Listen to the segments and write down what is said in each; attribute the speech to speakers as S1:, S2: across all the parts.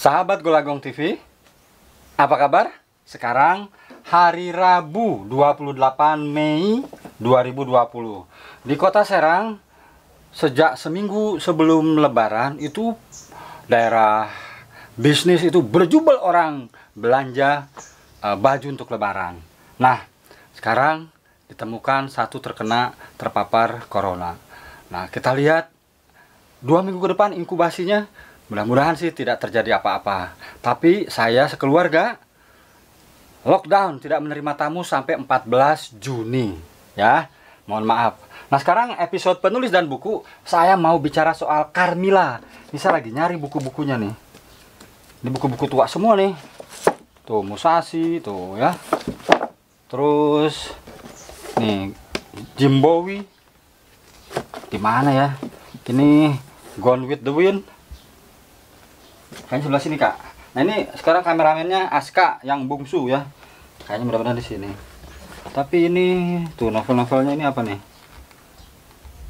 S1: Sahabat Golagong TV, apa kabar? Sekarang hari Rabu 28 Mei 2020 Di kota Serang, sejak seminggu sebelum lebaran itu daerah bisnis itu berjubel orang belanja e, baju untuk lebaran Nah, sekarang ditemukan satu terkena terpapar corona Nah, kita lihat dua minggu ke depan inkubasinya Mudah-mudahan sih tidak terjadi apa-apa. Tapi saya sekeluarga lockdown tidak menerima tamu sampai 14 Juni ya. Mohon maaf. Nah, sekarang episode penulis dan buku saya mau bicara soal Carmila. Ini saya lagi nyari buku-bukunya nih. Ini buku-buku tua semua nih. Tuh Musashi tuh ya. Terus nih Jimbowi di mana ya? Ini Gone with the Wind Kayaknya sebelah sini, Kak. Nah, ini sekarang kameramennya Aska yang bungsu ya. Kayaknya mudah-mudahan di sini. Tapi ini tuh novel-novelnya ini apa nih?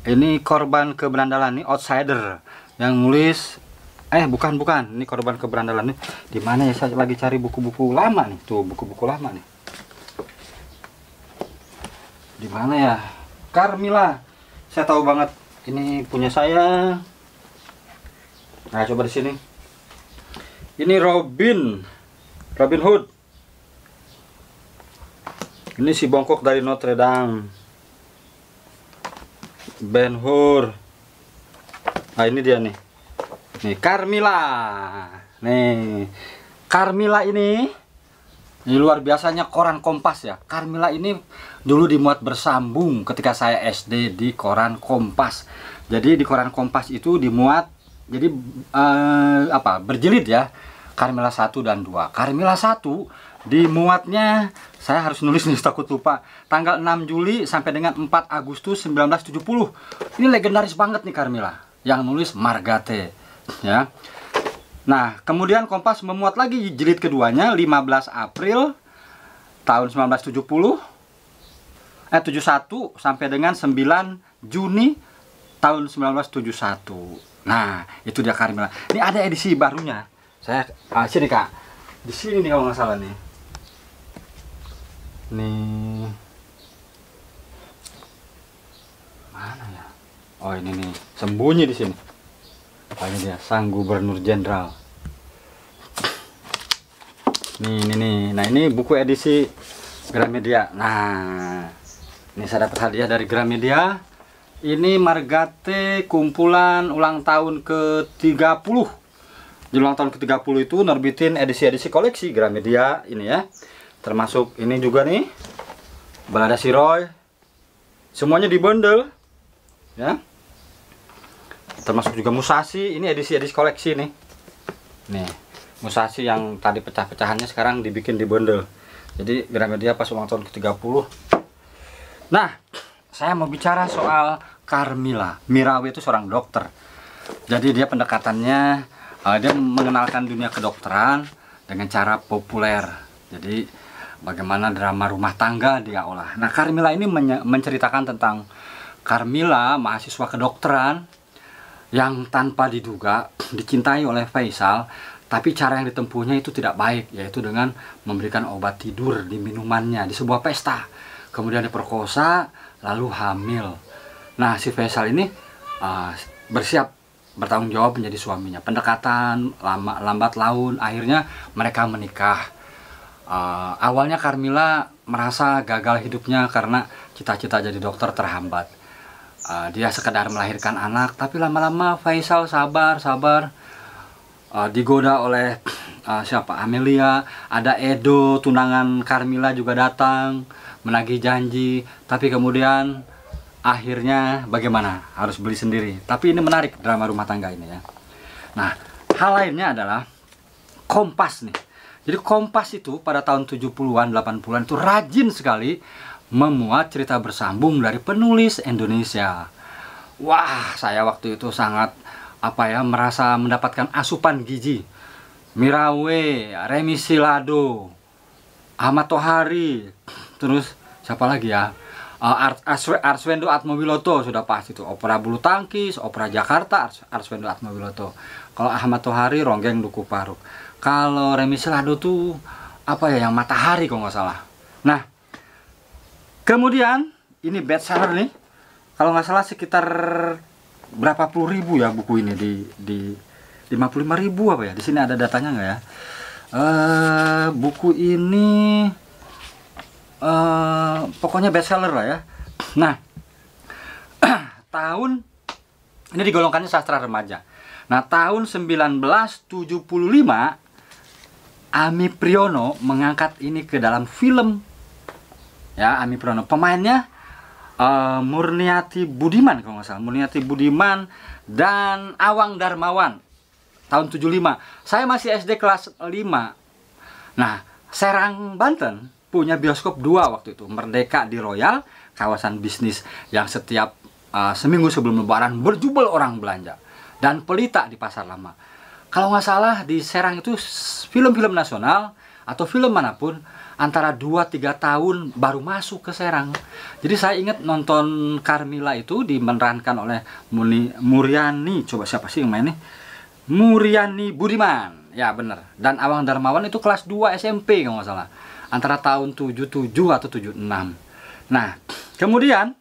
S1: Ini korban keberandalan nih outsider yang nulis eh bukan bukan ini korban keberandalan nih di mana ya saya lagi cari buku-buku lama nih tuh buku-buku lama nih di mana ya Carmila saya tahu banget ini punya saya nah coba di sini ini Robin. Robin Hood. Ini si bongkok dari Notre Dame. Ben Hur. Nah, ini dia nih. Nih, Carmilla Nih. Carmilla ini ini luar biasanya koran Kompas ya. Carmilla ini dulu dimuat bersambung ketika saya SD di koran Kompas. Jadi di koran Kompas itu dimuat jadi eh, apa? berjilid ya. Carmela 1 dan 2. Carmela 1 dimuatnya saya harus nulis nih takut lupa. Tanggal 6 Juli sampai dengan 4 Agustus 1970. Ini legendaris banget nih Carmela Yang nulis Margate ya. Nah, kemudian Kompas memuat lagi jilid keduanya 15 April tahun 1970 eh 71 sampai dengan 9 Juni tahun 1971. Nah, itu dia Carmela Ini ada edisi barunya saya ah, sini kak di sini nih kalau nggak salah nih nih mana ya oh ini nih sembunyi di sini ini dia sang gubernur jenderal nih ini nih nah ini buku edisi Gramedia nah ini saya dapat hadiah dari Gramedia ini Margate kumpulan ulang tahun ke 30 di ulang tahun ke-30 itu nerbitin edisi-edisi koleksi Gramedia ini ya. Termasuk ini juga nih. Balada Siroy. Semuanya dibundle. Ya. Termasuk juga Musashi, ini edisi-edisi koleksi nih. Nih, Musashi yang tadi pecah-pecahannya sekarang dibikin dibundle. Jadi Gramedia pas ulang tahun ke-30. Nah, saya mau bicara soal Carmila. Mirawi itu seorang dokter. Jadi dia pendekatannya uh, dia mengenalkan dunia kedokteran dengan cara populer. Jadi bagaimana drama rumah tangga dia olah. Nah, Carmila ini men menceritakan tentang Carmila, mahasiswa kedokteran yang tanpa diduga dicintai oleh Faisal, tapi cara yang ditempuhnya itu tidak baik, yaitu dengan memberikan obat tidur di minumannya di sebuah pesta. Kemudian diperkosa, lalu hamil. Nah, si Faisal ini uh, bersiap bertanggung jawab menjadi suaminya. Pendekatan lama, lambat laun akhirnya mereka menikah. Uh, awalnya Carmila merasa gagal hidupnya karena cita-cita jadi dokter terhambat. Uh, dia sekedar melahirkan anak, tapi lama-lama Faisal sabar, sabar. Uh, digoda oleh uh, siapa? Amelia, ada Edo, tunangan Carmila juga datang, menagih janji. Tapi kemudian akhirnya bagaimana harus beli sendiri tapi ini menarik drama rumah tangga ini ya nah hal lainnya adalah kompas nih jadi kompas itu pada tahun 70-an 80-an itu rajin sekali memuat cerita bersambung dari penulis Indonesia wah saya waktu itu sangat apa ya merasa mendapatkan asupan gizi Mirawe, Remi Silado, Ahmad Tohari, terus siapa lagi ya? Eh, Arswendo Atmowiloto sudah pasti itu opera bulu tangkis, opera Jakarta Arswendo Atmowiloto. Kalau Ahmad Tohari Ronggeng Duku Paruk. Kalau Remi Selado tuh apa ya yang Matahari kok nggak salah. Nah, kemudian ini bestseller nih. Kalau nggak salah sekitar berapa puluh ribu ya buku ini di di 55 ribu apa ya? Di sini ada datanya nggak ya? Uh, buku ini Eh, pokoknya best seller lah ya nah tahun ini digolongkannya sastra remaja nah tahun 1975 Ami Priyono mengangkat ini ke dalam film ya Ami Priyono pemainnya uh, Murniati Budiman kalau nggak salah Murniati Budiman dan Awang Darmawan tahun 75 saya masih SD kelas 5 nah Serang Banten punya bioskop dua waktu itu Merdeka di Royal kawasan bisnis yang setiap uh, seminggu sebelum lebaran berjubel orang belanja dan pelita di pasar lama kalau nggak salah di Serang itu film-film nasional atau film manapun antara 2-3 tahun baru masuk ke Serang jadi saya ingat nonton Carmilla itu dimenerankan oleh Muni, Muriani coba siapa sih yang main nih Muriani Budiman ya bener dan Awang Darmawan itu kelas 2 SMP kalau nggak salah antara tahun 77 atau 76. Nah, kemudian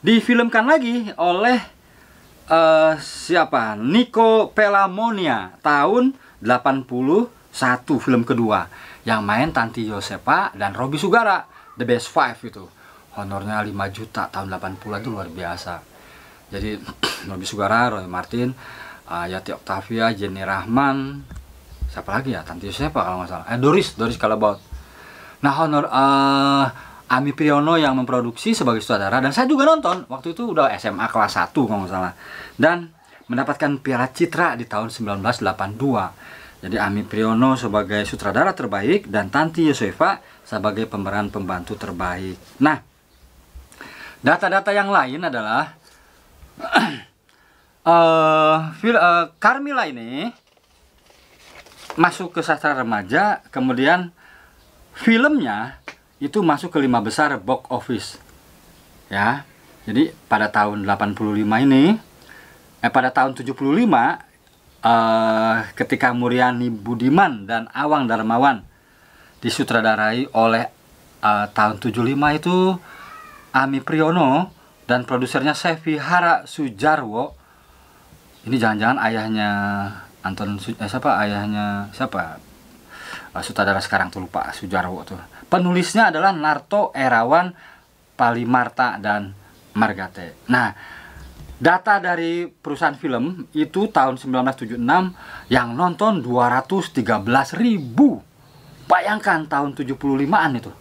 S1: difilmkan lagi oleh uh, siapa? Nico Pelamonia tahun 81 film kedua yang main Tanti Yosepa dan Robi Sugara The Best Five itu honornya 5 juta tahun 80 itu luar biasa jadi Robi Sugara, Roy Martin, uh, Yati Octavia, Jenny Rahman, siapa lagi ya Tanti siapa kalau nggak salah eh Doris Doris Kalabaut nah honor uh, Ami Priyono yang memproduksi sebagai sutradara dan saya juga nonton waktu itu udah SMA kelas 1 kalau nggak salah dan mendapatkan Piala Citra di tahun 1982 jadi Ami Priyono sebagai sutradara terbaik dan Tanti Yosefa sebagai pemeran pembantu terbaik nah data-data yang lain adalah uh, eh, eh, Carmila ini masuk ke sastra remaja, kemudian filmnya itu masuk ke lima besar box office. Ya. Jadi pada tahun 85 ini eh pada tahun 75 eh, ketika Muriani Budiman dan Awang Darmawan disutradarai oleh eh, tahun 75 itu Ami Priyono dan produsernya Sevi Hara Sujarwo ini jangan-jangan ayahnya Anton eh, siapa ayahnya siapa uh, sutradara sekarang tuh lupa Sujarwo tuh penulisnya adalah Narto Erawan Palimarta dan Margate nah data dari perusahaan film itu tahun 1976 yang nonton 213 ribu bayangkan tahun 75an itu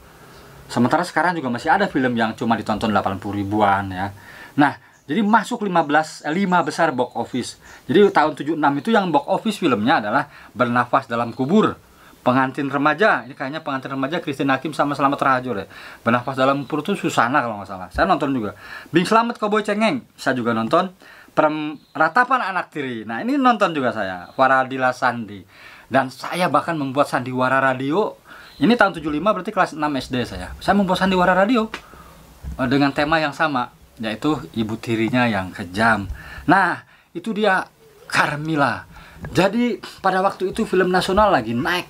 S1: sementara sekarang juga masih ada film yang cuma ditonton 80 ribuan ya nah jadi masuk 15 eh, 5 besar box office. Jadi tahun 76 itu yang box office filmnya adalah Bernafas dalam Kubur, Pengantin Remaja. Ini kayaknya Pengantin Remaja Christine Hakim sama Selamat Rahajur ya. Bernafas dalam Kubur itu Susana kalau nggak salah. Saya nonton juga. Bing Selamat Koboi Cengeng, saya juga nonton. Perem Ratapan Anak Tiri. Nah, ini nonton juga saya, Faradila Sandi. Dan saya bahkan membuat sandiwara radio. Ini tahun 75 berarti kelas 6 SD saya. Saya membuat sandiwara radio eh, dengan tema yang sama yaitu ibu tirinya yang kejam. Nah, itu dia Carmilla. Jadi pada waktu itu film nasional lagi naik.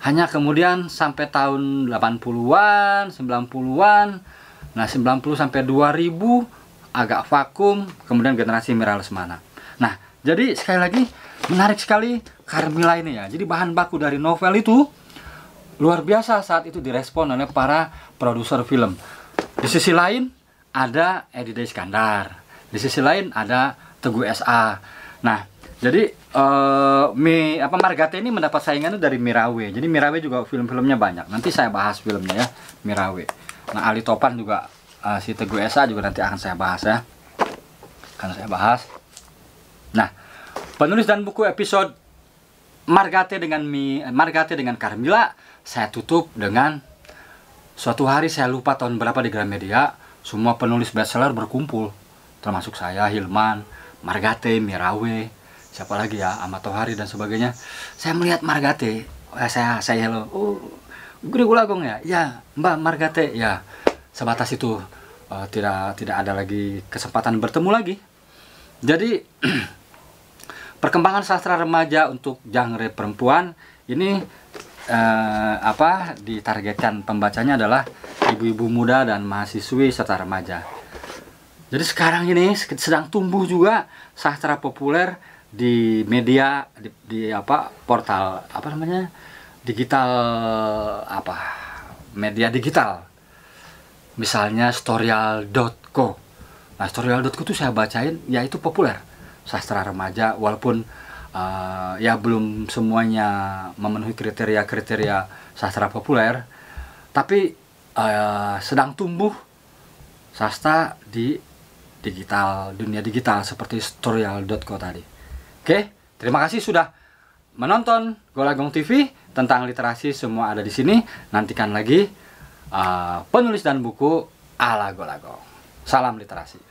S1: Hanya kemudian sampai tahun 80-an, 90-an, nah 90 sampai 2000 agak vakum, kemudian generasi Mira Lesmana. Nah, jadi sekali lagi menarik sekali Carmilla ini ya. Jadi bahan baku dari novel itu luar biasa saat itu direspon oleh para produser film. Di sisi lain, ada Edi Iskandar di sisi lain ada Teguh SA nah jadi uh, Mi apa Margate ini mendapat saingannya dari Mirawe. Jadi Mirawe juga film-filmnya banyak. Nanti saya bahas filmnya ya Mirawe. Nah Ali Topan juga uh, si Teguh Sa juga nanti akan saya bahas ya. Akan saya bahas. Nah penulis dan buku episode Margate dengan Mi eh, Margate dengan Carmila saya tutup dengan suatu hari saya lupa tahun berapa di Gramedia semua penulis bestseller berkumpul, termasuk saya, Hilman, Margate, Mirawe, siapa lagi ya, Amatohari dan sebagainya. Saya melihat Margate, eh, saya saya hello, oh, gula gong ya, ya Mbak Margate, ya sebatas itu uh, tidak tidak ada lagi kesempatan bertemu lagi. Jadi perkembangan sastra remaja untuk genre perempuan ini eh, apa ditargetkan pembacanya adalah ibu-ibu muda dan mahasiswi serta remaja. Jadi sekarang ini sedang tumbuh juga sastra populer di media di, di apa portal apa namanya digital apa media digital misalnya storyal.co nah storyal.co itu saya bacain ya itu populer sastra remaja walaupun uh, ya belum semuanya memenuhi kriteria-kriteria sastra populer tapi uh, sedang tumbuh sastra di digital dunia digital seperti storyal.co tadi oke terima kasih sudah menonton Golagong TV tentang literasi semua ada di sini nantikan lagi uh, penulis dan buku ala Golagong salam literasi